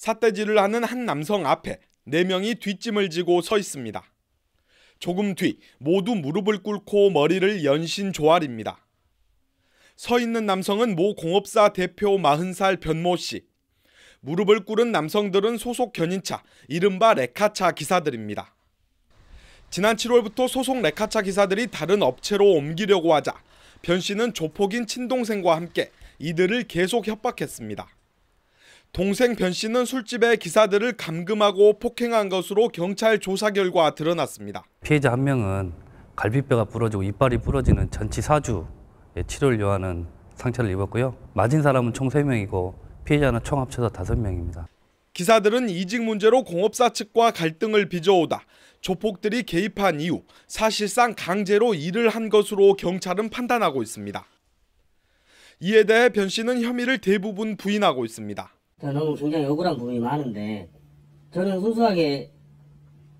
삿대질을 하는 한 남성 앞에 네 명이 뒷짐을 지고 서 있습니다. 조금 뒤 모두 무릎을 꿇고 머리를 연신 조아립니다. 서 있는 남성은 모 공업사 대표 40살 변모 씨. 무릎을 꿇은 남성들은 소속 견인차, 이른바 레카차 기사들입니다. 지난 7월부터 소속 레카차 기사들이 다른 업체로 옮기려고 하자 변 씨는 조폭인 친동생과 함께 이들을 계속 협박했습니다. 동생 변 씨는 술집의 기사들을 감금하고 폭행한 것으로 경찰 조사 결과 드러났습니다. 피해자 한 명은 갈비뼈가 부러지고 이빨이 부러지는 전치 사주 치료를 요하는 상처를 입었고요. 맞은 사람은 총 3명이고 피해자는 총 합쳐서 5명입니다. 기사들은 이직 문제로 공업사 측과 갈등을 빚어오다 조폭들이 개입한 이후 사실상 강제로 일을 한 것으로 경찰은 판단하고 있습니다. 이에 대해 변 씨는 혐의를 대부분 부인하고 있습니다. 너무 굉장히 억울한 부분이 많은데 저는 순수하게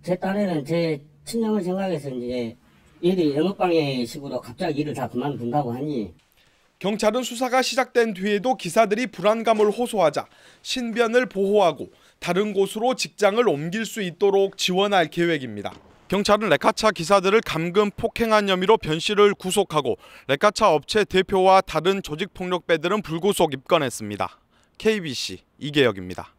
제 딸에는 제 친정을 생각해서 이제 일이 영업방해 식으로 갑자기 일을 다 그만둔다고 하니 경찰은 수사가 시작된 뒤에도 기사들이 불안감을 호소하자 신변을 보호하고 다른 곳으로 직장을 옮길 수 있도록 지원할 계획입니다. 경찰은 레카차 기사들을 감금 폭행한 혐의로 변 씨를 구속하고 레카차 업체 대표와 다른 조직폭력배들은 불구속 입건했습니다. KBC 이계혁입니다.